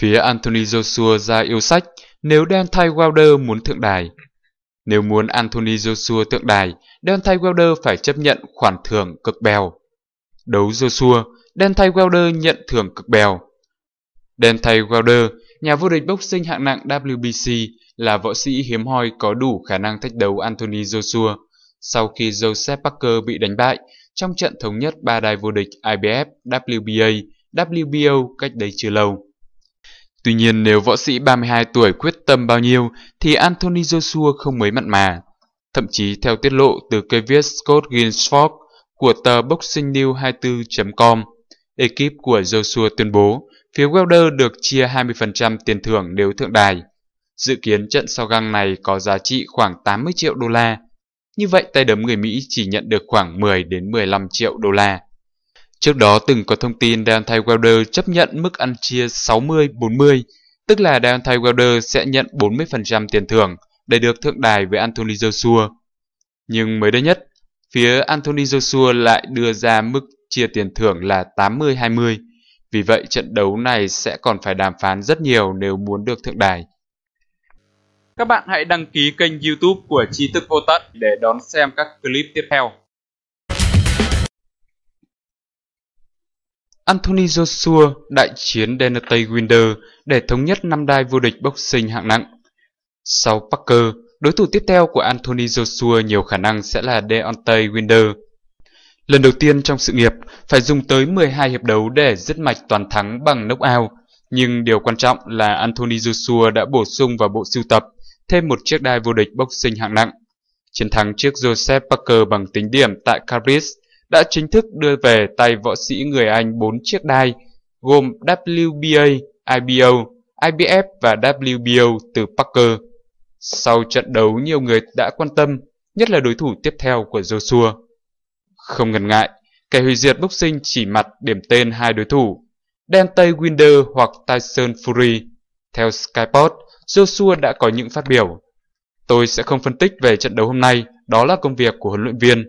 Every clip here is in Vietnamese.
Phía Anthony Joshua ra yêu sách nếu Dan thay Wilder muốn thượng đài. Nếu muốn Anthony Joshua thượng đài, Dan thay Wilder phải chấp nhận khoản thưởng cực bèo. Đấu Joshua, Dan thay Wilder nhận thưởng cực bèo. Dan thay Wilder, nhà vô địch boxing hạng nặng WBC, là võ sĩ hiếm hoi có đủ khả năng thách đấu Anthony Joshua sau khi Joseph Parker bị đánh bại trong trận thống nhất ba đài vô địch IBF, WBA, WBO cách đây chưa lâu. Tuy nhiên nếu võ sĩ 32 tuổi quyết tâm bao nhiêu thì Anthony Joshua không mấy mặn mà. Thậm chí theo tiết lộ từ cây viết Scott Ginsford của tờ Boxing News 24.com, ekip của Joshua tuyên bố phía Welder được chia 20% tiền thưởng nếu thượng đài. Dự kiến trận sau găng này có giá trị khoảng 80 triệu đô la. Như vậy tay đấm người Mỹ chỉ nhận được khoảng 10 đến 15 triệu đô la. Trước đó từng có thông tin Deontay Wilder chấp nhận mức ăn chia 60-40, tức là Deontay Wilder sẽ nhận 40% tiền thưởng để được thượng đài với Anthony Joshua. Nhưng mới đây nhất, phía Anthony Joshua lại đưa ra mức chia tiền thưởng là 80-20. Vì vậy trận đấu này sẽ còn phải đàm phán rất nhiều nếu muốn được thượng đài. Các bạn hãy đăng ký kênh youtube của Tri Thức Vô Tận để đón xem các clip tiếp theo. Anthony Joshua đại chiến Deontay Wilder để thống nhất năm đai vô địch boxing hạng nặng. Sau Parker, đối thủ tiếp theo của Anthony Joshua nhiều khả năng sẽ là Deontay Wilder. Lần đầu tiên trong sự nghiệp, phải dùng tới 12 hiệp đấu để dứt mạch toàn thắng bằng knockout. Nhưng điều quan trọng là Anthony Joshua đã bổ sung vào bộ sưu tập thêm một chiếc đai vô địch boxing hạng nặng. Chiến thắng trước Joseph Parker bằng tính điểm tại Cambridge đã chính thức đưa về tay võ sĩ người Anh 4 chiếc đai, gồm WBA, IBO, IBF và WBO từ Parker. Sau trận đấu nhiều người đã quan tâm, nhất là đối thủ tiếp theo của Joshua. Không ngần ngại, kẻ hủy diệt boxing chỉ mặt điểm tên hai đối thủ, Dante Winder hoặc Tyson Fury. Theo Skyport, Joshua đã có những phát biểu. Tôi sẽ không phân tích về trận đấu hôm nay, đó là công việc của huấn luyện viên.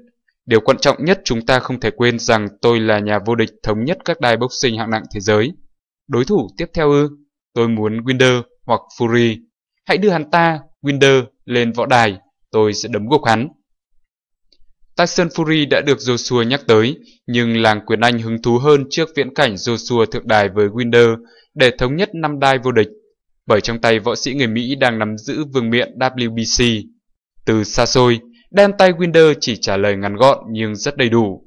Điều quan trọng nhất chúng ta không thể quên rằng tôi là nhà vô địch thống nhất các đài boxing hạng nặng thế giới. Đối thủ tiếp theo ư? Tôi muốn Winder hoặc Fury. Hãy đưa hắn ta, Winder, lên võ đài. Tôi sẽ đấm gục hắn. Tyson Fury đã được Joshua nhắc tới, nhưng làng quyền Anh hứng thú hơn trước viễn cảnh Joshua thượng đài với Winder để thống nhất năm đai vô địch, bởi trong tay võ sĩ người Mỹ đang nắm giữ vương miện WBC. Từ xa xôi, Đen tay Winder chỉ trả lời ngắn gọn nhưng rất đầy đủ.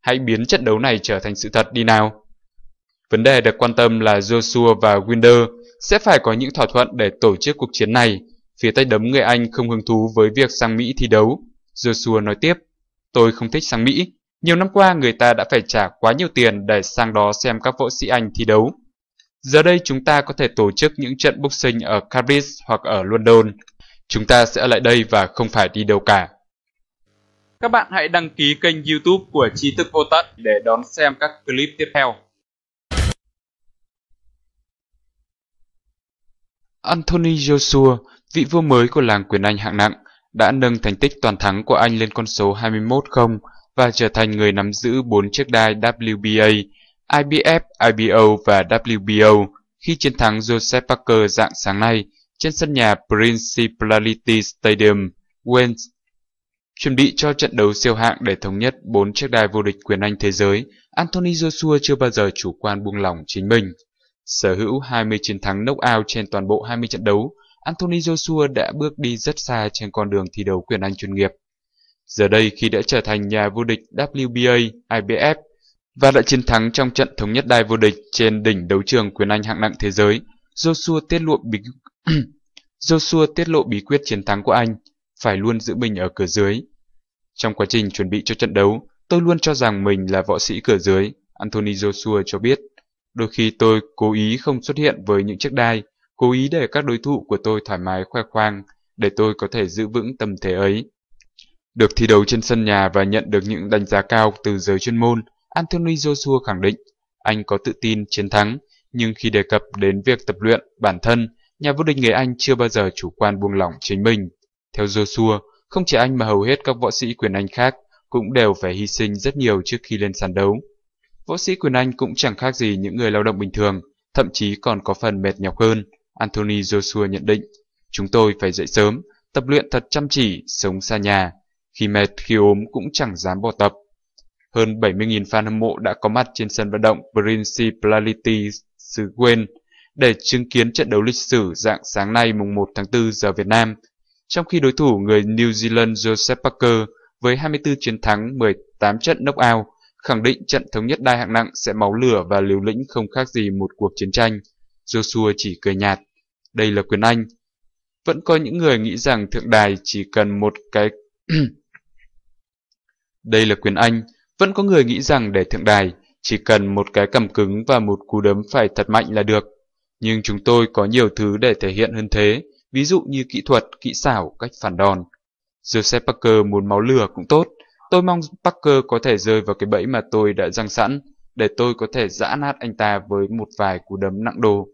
Hãy biến trận đấu này trở thành sự thật đi nào. Vấn đề được quan tâm là Joshua và Winder sẽ phải có những thỏa thuận để tổ chức cuộc chiến này. Phía tay đấm người Anh không hứng thú với việc sang Mỹ thi đấu. Joshua nói tiếp, tôi không thích sang Mỹ. Nhiều năm qua người ta đã phải trả quá nhiều tiền để sang đó xem các võ sĩ Anh thi đấu. Giờ đây chúng ta có thể tổ chức những trận boxing ở Cambridge hoặc ở London. Chúng ta sẽ ở lại đây và không phải đi đâu cả. Các bạn hãy đăng ký kênh youtube của Tri thức Vô Tận để đón xem các clip tiếp theo. Anthony Joshua, vị vua mới của làng quyền Anh hạng nặng, đã nâng thành tích toàn thắng của Anh lên con số 21-0 và trở thành người nắm giữ 4 chiếc đai WBA, IBF, IBO và WBO khi chiến thắng Joseph Parker dạng sáng nay trên sân nhà Principality Stadium, Wales Chuẩn bị cho trận đấu siêu hạng để thống nhất 4 chiếc đai vô địch quyền Anh thế giới, Anthony Joshua chưa bao giờ chủ quan buông lỏng chính mình. Sở hữu 20 chiến thắng knockout trên toàn bộ 20 trận đấu, Anthony Joshua đã bước đi rất xa trên con đường thi đấu quyền Anh chuyên nghiệp. Giờ đây khi đã trở thành nhà vô địch WBA, IBF và đã chiến thắng trong trận thống nhất đai vô địch trên đỉnh đấu trường quyền Anh hạng nặng thế giới, Joshua tiết lộ bí Joshua tiết lộ bí quyết chiến thắng của anh phải luôn giữ mình ở cửa dưới. Trong quá trình chuẩn bị cho trận đấu, tôi luôn cho rằng mình là võ sĩ cửa dưới, Anthony Joshua cho biết. Đôi khi tôi cố ý không xuất hiện với những chiếc đai, cố ý để các đối thủ của tôi thoải mái khoe khoang, để tôi có thể giữ vững tầm thế ấy. Được thi đấu trên sân nhà và nhận được những đánh giá cao từ giới chuyên môn, Anthony Joshua khẳng định anh có tự tin chiến thắng, nhưng khi đề cập đến việc tập luyện bản thân, nhà vô địch người Anh chưa bao giờ chủ quan buông lỏng chính mình. Theo Joshua, không chỉ anh mà hầu hết các võ sĩ quyền Anh khác cũng đều phải hy sinh rất nhiều trước khi lên sàn đấu. Võ sĩ quyền Anh cũng chẳng khác gì những người lao động bình thường, thậm chí còn có phần mệt nhọc hơn, Anthony Joshua nhận định. Chúng tôi phải dậy sớm, tập luyện thật chăm chỉ, sống xa nhà. Khi mệt, khi ốm cũng chẳng dám bỏ tập. Hơn 70.000 fan hâm mộ đã có mặt trên sân vận động Principality xứ Quên để chứng kiến trận đấu lịch sử dạng sáng nay mùng 1 tháng 4 giờ Việt Nam – trong khi đối thủ người New Zealand Joseph Parker với 24 chiến thắng 18 trận knockout khẳng định trận thống nhất đai hạng nặng sẽ máu lửa và liều lĩnh không khác gì một cuộc chiến tranh. Joshua chỉ cười nhạt. Đây là quyền Anh. Vẫn có những người nghĩ rằng thượng đài chỉ cần một cái... Đây là quyền Anh. Vẫn có người nghĩ rằng để thượng đài chỉ cần một cái cầm cứng và một cú đấm phải thật mạnh là được. Nhưng chúng tôi có nhiều thứ để thể hiện hơn thế ví dụ như kỹ thuật, kỹ xảo, cách phản đòn. Joseph Parker muốn máu lửa cũng tốt, tôi mong Parker có thể rơi vào cái bẫy mà tôi đã răng sẵn, để tôi có thể giã nát anh ta với một vài cú đấm nặng đồ.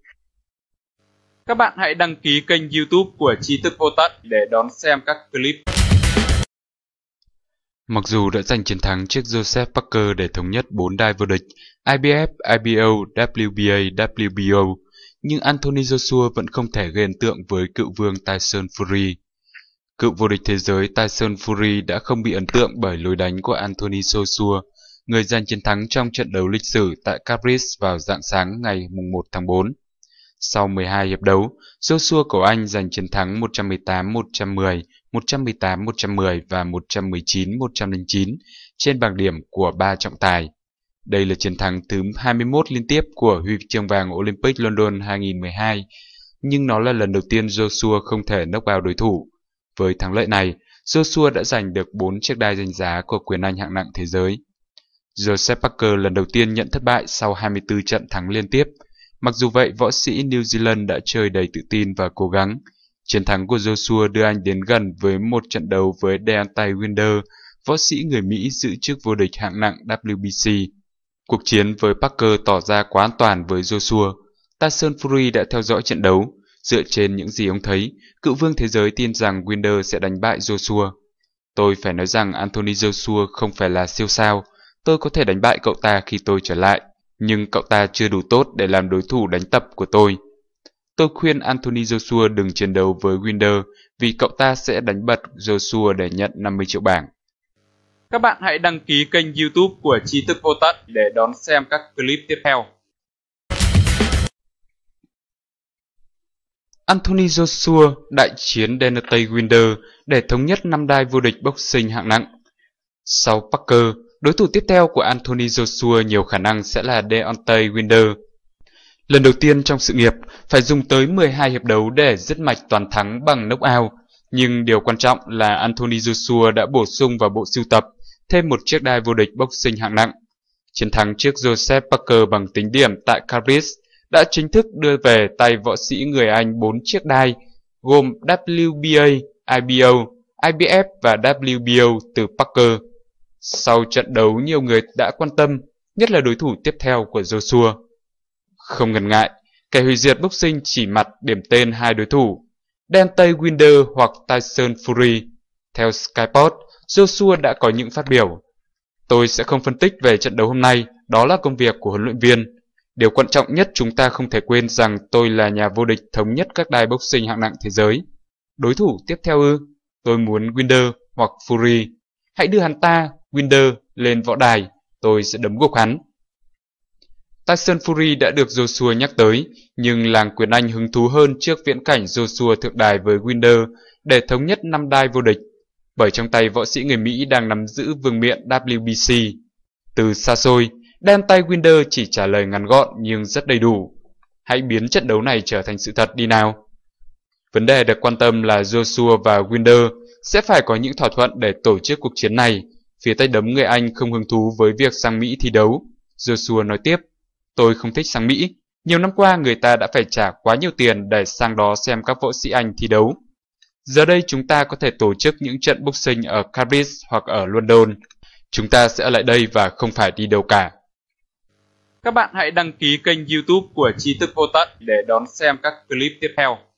Các bạn hãy đăng ký kênh youtube của Tri thức Vô Tận để đón xem các clip. Mặc dù đã giành chiến thắng trước Joseph Parker để thống nhất 4 đai vô địch IBF, IBO, WBA, WBO, nhưng Anthony Joshua vẫn không thể gây ấn tượng với cựu vương Tyson Fury. Cựu vô địch thế giới Tyson Fury đã không bị ấn tượng bởi lối đánh của Anthony Joshua, người giành chiến thắng trong trận đấu lịch sử tại Capris vào dạng sáng ngày 1 tháng 4. Sau 12 hiệp đấu, Joshua của Anh giành chiến thắng 118-110, 118-110 và 119-109 trên bảng điểm của ba trọng tài. Đây là chiến thắng thứ 21 liên tiếp của huy chương vàng Olympic London 2012, nhưng nó là lần đầu tiên Joshua không thể knock vào đối thủ. Với thắng lợi này, Joshua đã giành được 4 chiếc đai danh giá của quyền Anh hạng nặng thế giới. Joseph Parker lần đầu tiên nhận thất bại sau 24 trận thắng liên tiếp. Mặc dù vậy, võ sĩ New Zealand đã chơi đầy tự tin và cố gắng. Chiến thắng của Joshua đưa anh đến gần với một trận đấu với Deontay Wilder, võ sĩ người Mỹ giữ chức vô địch hạng nặng WBC. Cuộc chiến với Parker tỏ ra quá an toàn với Joshua. Tyson Fury đã theo dõi trận đấu. Dựa trên những gì ông thấy, cựu vương thế giới tin rằng Winder sẽ đánh bại Joshua. Tôi phải nói rằng Anthony Joshua không phải là siêu sao. Tôi có thể đánh bại cậu ta khi tôi trở lại, nhưng cậu ta chưa đủ tốt để làm đối thủ đánh tập của tôi. Tôi khuyên Anthony Joshua đừng chiến đấu với Winder vì cậu ta sẽ đánh bật Joshua để nhận 50 triệu bảng. Các bạn hãy đăng ký kênh YouTube của tri thức vô tận để đón xem các clip tiếp theo. Anthony Joshua đại chiến Denatay Winder để thống nhất năm đai vô địch boxing hạng nặng. Sau Parker, đối thủ tiếp theo của Anthony Joshua nhiều khả năng sẽ là Deontay Wilder. Lần đầu tiên trong sự nghiệp, phải dùng tới 12 hiệp đấu để dứt mạch toàn thắng bằng knockout, nhưng điều quan trọng là Anthony Joshua đã bổ sung vào bộ sưu tập thêm một chiếc đai vô địch boxing hạng nặng. Chiến thắng trước Joseph Parker bằng tính điểm tại Cardiff đã chính thức đưa về tay võ sĩ người Anh 4 chiếc đai gồm WBA, IBO, IBF và WBO từ Parker. Sau trận đấu nhiều người đã quan tâm, nhất là đối thủ tiếp theo của Joshua. Không ngần ngại, kẻ hủy diệt boxing chỉ mặt điểm tên hai đối thủ, Dante Winder hoặc Tyson Fury. Theo Skyport, Joshua đã có những phát biểu. Tôi sẽ không phân tích về trận đấu hôm nay, đó là công việc của huấn luyện viên. Điều quan trọng nhất chúng ta không thể quên rằng tôi là nhà vô địch thống nhất các đài boxing hạng nặng thế giới. Đối thủ tiếp theo ư? Tôi muốn Winder hoặc Fury. Hãy đưa hắn ta, Winder, lên võ đài. Tôi sẽ đấm gục hắn. Tyson Fury đã được Joshua nhắc tới, nhưng làng quyền Anh hứng thú hơn trước viễn cảnh Joshua thượng đài với Winder để thống nhất năm đai vô địch bởi trong tay võ sĩ người Mỹ đang nắm giữ vương miện WBC. Từ xa xôi, đen tay Winder chỉ trả lời ngắn gọn nhưng rất đầy đủ. Hãy biến trận đấu này trở thành sự thật đi nào. Vấn đề được quan tâm là Joshua và Winder sẽ phải có những thỏa thuận để tổ chức cuộc chiến này. Phía tay đấm người Anh không hứng thú với việc sang Mỹ thi đấu. Joshua nói tiếp, tôi không thích sang Mỹ. Nhiều năm qua người ta đã phải trả quá nhiều tiền để sang đó xem các võ sĩ Anh thi đấu. Giờ đây chúng ta có thể tổ chức những trận boxing ở Paris hoặc ở London. Chúng ta sẽ ở lại đây và không phải đi đâu cả. Các bạn hãy đăng ký kênh youtube của Tri Thức Vô Tận để đón xem các clip tiếp theo.